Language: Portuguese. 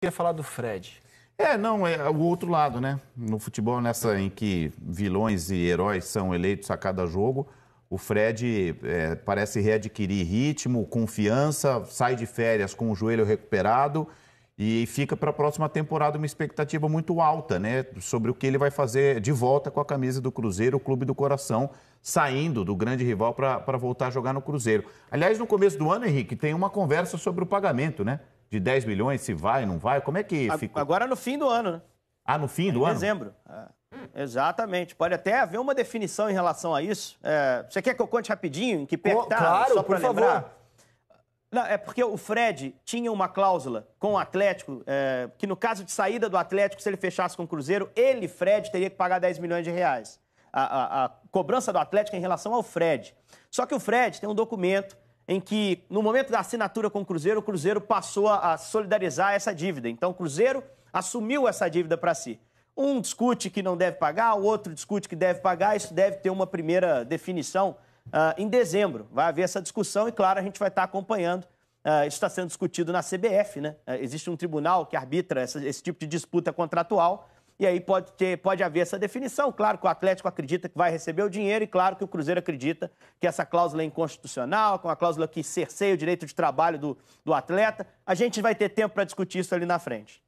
queria falar do Fred. É, não, é o outro lado, né? No futebol, nessa em que vilões e heróis são eleitos a cada jogo, o Fred é, parece readquirir ritmo, confiança, sai de férias com o joelho recuperado e fica para a próxima temporada uma expectativa muito alta, né? Sobre o que ele vai fazer de volta com a camisa do Cruzeiro, o clube do coração, saindo do grande rival para voltar a jogar no Cruzeiro. Aliás, no começo do ano, Henrique, tem uma conversa sobre o pagamento, né? de 10 milhões, se vai, não vai? Como é que fica? Agora no fim do ano, né? Ah, no fim do em ano? Dezembro. É. Exatamente. Pode até haver uma definição em relação a isso. É, você quer que eu conte rapidinho em que pé oh, tá, Claro, só para lembrar? Favor. Não, é porque o Fred tinha uma cláusula com o Atlético, é, que no caso de saída do Atlético, se ele fechasse com o Cruzeiro, ele, Fred, teria que pagar 10 milhões de reais. A, a, a cobrança do Atlético é em relação ao Fred. Só que o Fred tem um documento em que, no momento da assinatura com o Cruzeiro, o Cruzeiro passou a solidarizar essa dívida. Então, o Cruzeiro assumiu essa dívida para si. Um discute que não deve pagar, o outro discute que deve pagar, isso deve ter uma primeira definição uh, em dezembro. Vai haver essa discussão e, claro, a gente vai estar acompanhando. Uh, isso está sendo discutido na CBF, né? Uh, existe um tribunal que arbitra essa, esse tipo de disputa contratual e aí pode, ter, pode haver essa definição. Claro que o Atlético acredita que vai receber o dinheiro e claro que o Cruzeiro acredita que essa cláusula é inconstitucional, com a cláusula que cerceia o direito de trabalho do, do atleta. A gente vai ter tempo para discutir isso ali na frente.